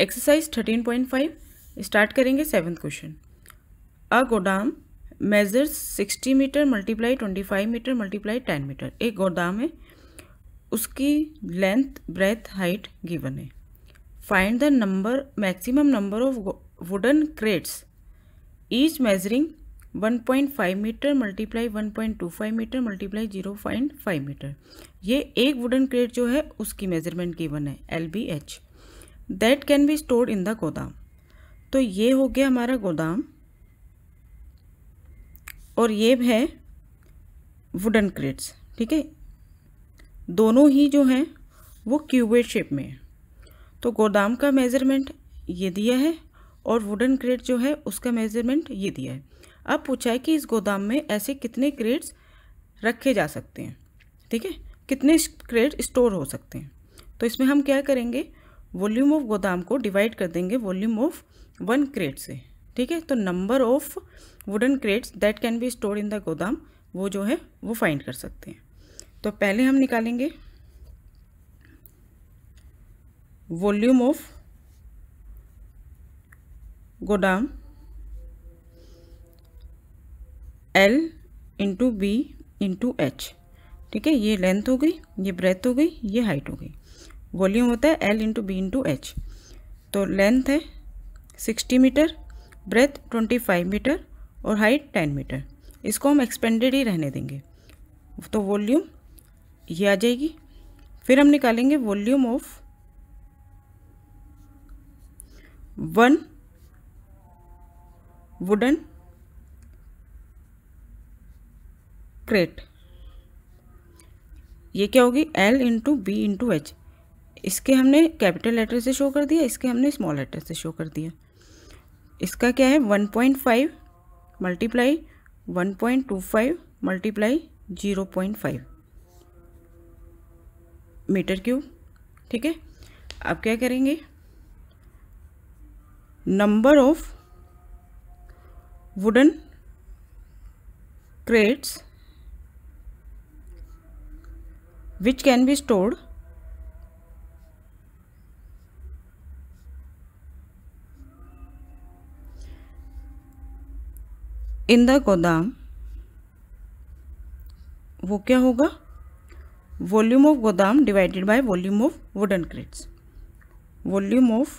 exercise thirteen point five start करेंगे seventh question a गोदाम measure sixty metre multiply twenty five metre multiply ten metre एक गोदाम है उसकी लेंथ ब्रेथ हाइट गिवन है find the number maximum number of wooden crates each measuring 1.5 metre multiply 1.25 metre multiply 0.5 metre ये एक wooden crate जो है उसकी मेजरमेंट गिवन है L B H that can be stored in the गोदाम तो ये हो गया हमारा गोदाम और ये है वुडन क्रेट्स ठीक है दोनों ही जो हैं वो क्यूबेड शेप में है तो गोदाम का मेज़रमेंट ये दिया है और वुडन क्रेट जो है उसका मेज़रमेंट ये दिया है अब पूछा है कि इस गोदाम में ऐसे कितने क्रेट्स रखे जा सकते हैं ठीक है कितने क्रेट स्टोर हो सकते हैं तो इसमें हम क्या करेंगे वॉल्यूम ऑफ गोदाम को डिवाइड कर देंगे वॉल्यूम ऑफ वन क्रेट से ठीक है तो number of wooden crates that can be store in the गोदाम वो जो है वो फाइंड कर सकते हैं तो पहले हम निकालेंगे वॉल्यूम ऑफ गोदाम L into B into H ठीक है ये लेंथ हो गई ये ब्रेथ हो गई ये हाइट हो गई वॉल्यूम होता है L into B into H तो लेंथ है sixty metre breadth twenty five metre और हाइट टेन मीटर इसको हम एक्सपेंडेड ही रहने देंगे तो वॉल्यूम ये आ जाएगी फिर हम निकालेंगे volume of one wooden crate ये क्या होगी L into B into H इसके हमने कैपिटल लेटर से शो कर दिया इसके हमने स्मॉल लेटर से शो कर दिया इसका क्या है one point five multiply one point two five multiply zero point five metre cube ठीक है अब क्या करेंगे number of wooden crates which can be stored in the गोदाम वो क्या होगा वॉल्यूम ऑफ गोदाम divided by volume of wooden crates volume of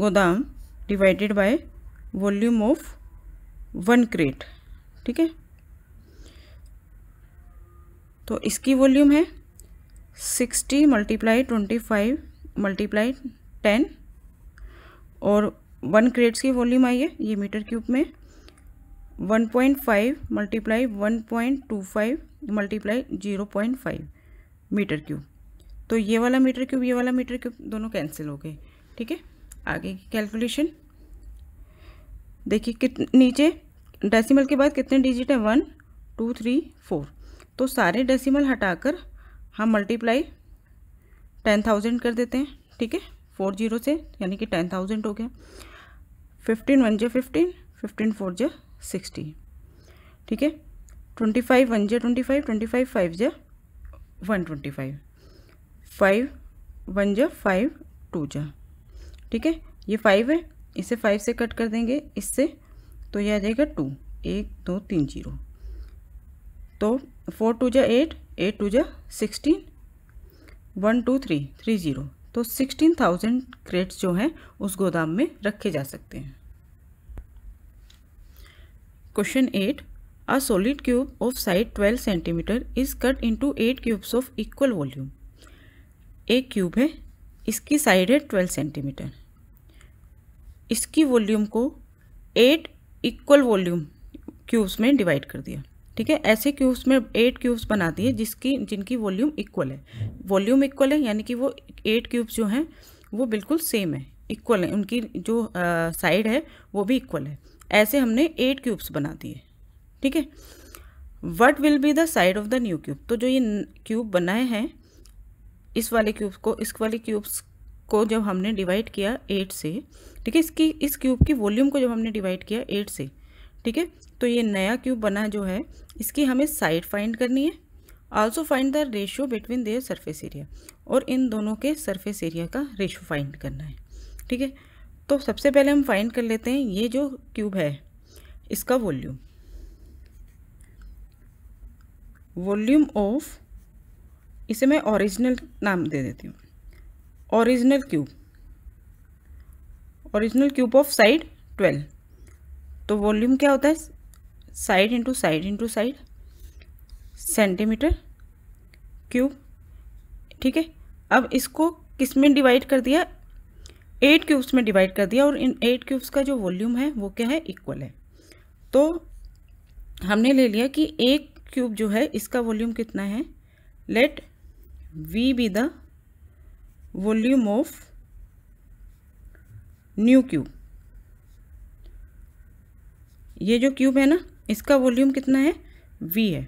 गोदाम divided by volume of one crate ठीक है तो इसकी वॉल्यूम है sixty multiply twenty five multiply ten और वन क्रेट्स की वॉल्यूम आई है ये मीटर क्यूब में one point five multiply one point two five multiply zero point five metre cube तो ये वाला मीटर क्यूब ये वाला मीटर क्यूब दोनों कैंसिल हो गए ठीक है आगे की कैलकुलेशन देखिए कित नीचे डेसिमल के बाद कितने डिजिट है वन टू थ्री फोर तो सारे डेसिमल हटाकर हम मल्टीप्लाई टेन थाउजेंड कर देते हैं ठीक है फोर जीरो से यानी कि टेन थाउजेंड हो गया फिफ्टीन वन जे फिफ्टीन फिफ्टीन फोर जे सिक्सटी ठीक है ट्वेंटी फाइव वन जे twenty five twenty five five जे one twenty five five one जे फाइव टू जे ठीक है ये फाइव है इसे फाइव से कट कर देंगे इससे तो ये आ जाएगा टू एक दो तीन जीरो तो फोर टू जे एट एट टू जे sixteen one two three three zero तो सिक्सटीन थाउजेंड क्रेट्स जो हैं उस गोदाम में रखे जा सकते हैं question eight a solid cube of side twelve centimetre is cut into eight cubes of equal volume एक क्यूब है इसकी साइड है ट्वेल्व सेंटीमीटर इसकी वॉल्यूम को एट इक्वल वॉल्यूम क्यूब्स में डिवाइड कर दिया ठीक है ऐसे क्यूब्स में एट क्यूब्स बनाती है जिसकी जिनकी वॉल्यूम इक्वल है वॉल्यूम इक्वल है यानी कि वो एट क्यूब्स जो हैं वो बिल्कुल सेम है इक्वल है उनकी जो साइड है वो भी इक्वल है ऐसे हमने एट क्यूब्स बना दिए ठीक है what will be the side of the new cube तो जो ये क्यूब बनाए हैं इस वाले क्यूब्स को इस वाले क्यूब्स को जब हमने डिवाइड किया एट से ठीक है इसकी इस क्यूब की वॉल्यूम को जब हमने डिवाइड किया एट से ठीक है तो ये नया क्यूब बना जो है इसकी हमें साइड फाइंड करनी है also find the ratio between their surface area और इन दोनों के सरफेस एरिया का रेशियो फाइंड करना है ठीक है तो सबसे पहले हम फाइंड कर लेते हैं ये जो क्यूब है इसका वॉल्यूम वॉल्यूम ऑफ इसे मैं ओरिजिनल नाम दे देती हूँ original cube original cube of side twelve तो वॉल्यूम क्या होता है side into side into side centimetre cube ठीक है अब इसको किस में डिवाइड कर दिया एट क्यूब्स में डिवाइड कर दिया और इन एट क्यूब्स का जो वॉल्यूम है वो क्या है इक्वल है तो हमने ले लिया कि एक क्यूब जो है इसका वॉल्यूम कितना है let V be the volume of new cube ये जो क्यूब है ना इसका वॉल्यूम कितना है वी है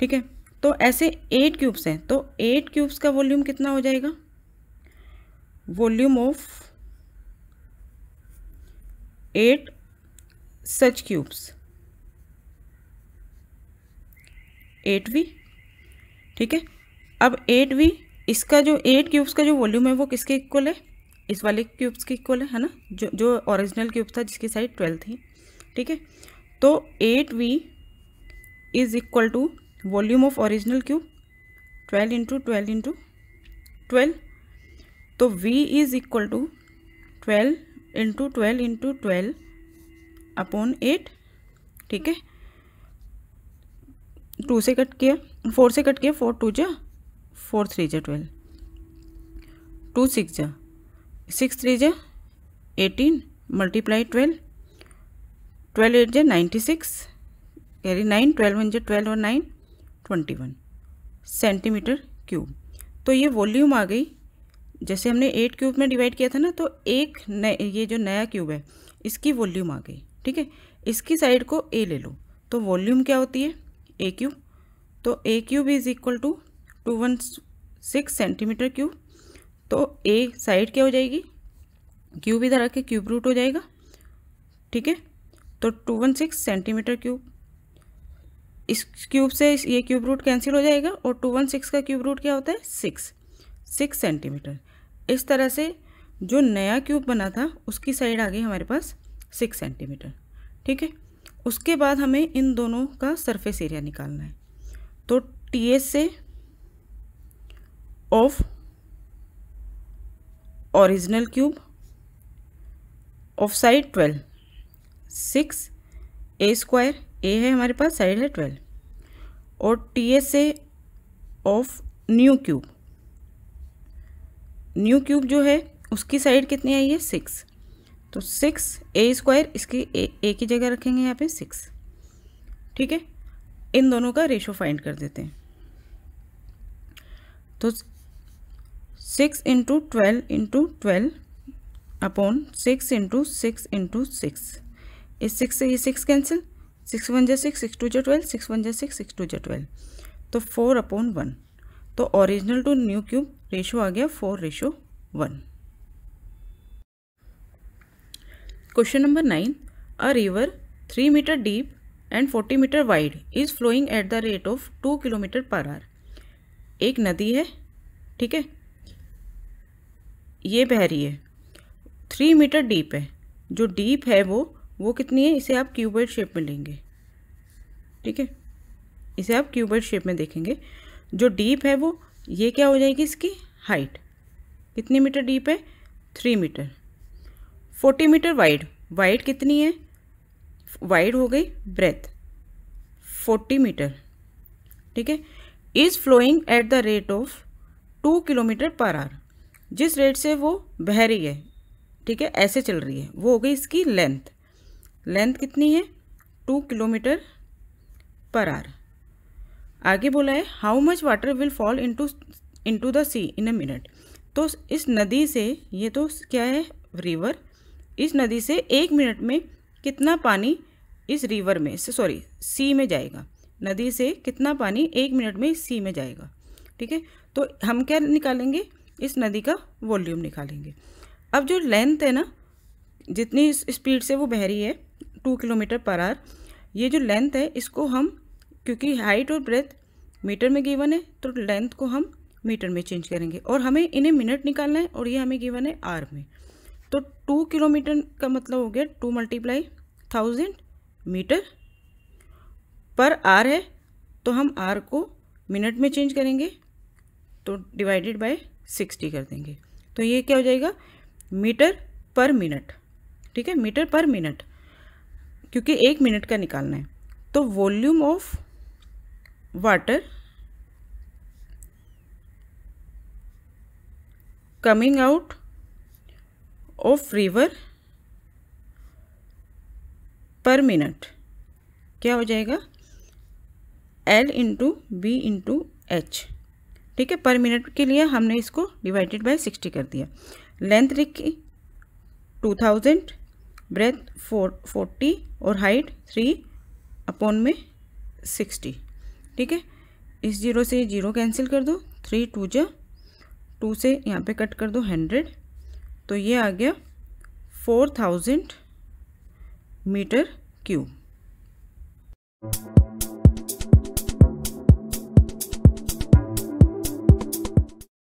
ठीक है तो ऐसे एट क्यूब्स हैं तो एट क्यूब्स का वॉल्यूम कितना हो जाएगा volume of eight such cubes eight V ठीक है अब एट वी इसका जो एट क्यूब्स का जो वॉल्यूम है वो किसके इक्वल है इस वाले क्यूब्स के इक्वल है है ना जो जो ओरिजिनल क्यूब था जिसकी साइड ट्वेल्व थी ठीक है तो eight V is equal to volume of original cube twelve into twelve into twelve तो V is equal to twelve into twelve into twelve upon eight ठीक है टू से कट किया फोर से कट किया फोर टू जा four three जा twelve two six जा सिक्स थ्री जा eighteen multiply twelve twelve eight जे नाइन्टी सिक्स यानी नाइन ट्वेल्व वन जे ट्वेल्व और nine twenty one centimetre cube तो ये वॉल्यूम आ गई जैसे हमने एट क्यूब में डिवाइड किया था ना तो एक नए ये जो नया क्यूब है इसकी वॉल्यूम आ गई ठीक है इसकी साइड को ए ले लो तो वॉल्यूम क्या होती है ए क्यूब तो a cube is equal to two one six centimetre cube तो ए साइड क्या हो जाएगी क्यूब इधर आके क्यूब रूट हो जाएगा ठीक है तो two one six centimetre cube इस क्यूब से ये क्यूब रूट कैंसिल हो जाएगा और टू वन सिक्स का क्यूब रूट क्या होता है सिक्स सिक्स सेंटीमीटर इस तरह से जो नया क्यूब बना था उसकी साइड आ गई हमारे पास सिक्स सेंटीमीटर ठीक है उसके बाद हमें इन दोनों का सरफेस एरिया निकालना है तो T S A of original cube of side twelve six a square a है हमारे पास साइड है ट्वेल्व और T S A of new cube new cube जो है उसकी साइड कितनी आई है सिक्स तो सिक्स ए स्क्वायर इसकी ए, ए की जगह रखेंगे यहाँ पे सिक्स ठीक है इन दोनों का रेशो फाइंड कर देते हैं तो six into twelve into twelve upon six into six into six इस सिक्स से ये सिक्स कैंसिल सिक्स वन जे सिक्स सिक्स टू जे ट्वेल्व सिक्स वन जे सिक्स सिक्स टू जे ट्वेल्व तो फोर अपॉन वन तो original to new cube ratio आ गया four ratio one question number nine a river three metre deep and forty metre wide is flowing at the rate of two kilometre per hour एक नदी है ठीक है ये बह रही है थ्री मीटर डीप है जो डीप है वो वो कितनी है इसे आप क्यूबर्ड शेप में लेंगे ठीक है इसे आप क्यूबर्ड शेप में देखेंगे जो डीप है वो ये क्या हो जाएगी इसकी हाइट कितनी मीटर डीप है three metre forty metre wide wide कितनी है वाइड हो गई ब्रेथ फोर्टी मीटर ठीक है is flowing at the rate of two kilometre per hour जिस रेट से वो बह रही है ठीक है ऐसे चल रही है वो हो गई इसकी लेंथ लेंथ कितनी है टू किलोमीटर पर आर आगे बोला है how much water will fall into into the sea in a minute तो इस नदी से ये तो क्या है रिवर इस नदी से एक मिनट में कितना पानी इस रिवर में सॉरी सी में जाएगा नदी से कितना पानी एक मिनट में सी में जाएगा ठीक है तो हम क्या निकालेंगे इस नदी का वॉल्यूम निकालेंगे अब जो लेंथ है ना जितनी स्पीड से वो बह रही है टू किलोमीटर पर आर ये जो लेंथ है इसको हम क्योंकि हाइट और ब्रेथ मीटर में गिवन है तो लेंथ को हम मीटर में चेंज करेंगे और हमें इन्हें मिनट निकालना है और ये हमें गिवन है आर में तो टू किलोमीटर का मतलब हो गया two multiply thousand metre per hour है तो हम आर को मिनट में चेंज करेंगे तो डिवाइडेड बाय सिक्सटी कर देंगे तो ये क्या हो जाएगा मीटर पर मिनट ठीक है मीटर पर मिनट क्योंकि एक मिनट का निकालना है तो volume of water coming out of river per minute क्या हो जाएगा L into B into H ठीक है पर मिनट के लिए हमने इसको डिवाइडेड बाय सिक्सटी कर दिया लेंथ लिखी two thousand breadth four forty और हाइट थ्री अपॉन में सिक्सटी ठीक है इस जीरो से जीरो कैंसिल कर दो थ्री टू जो टू से यहाँ पे कट कर दो हंड्रेड तो ये आ गया फोर थाउजेंड मीटर क्यूब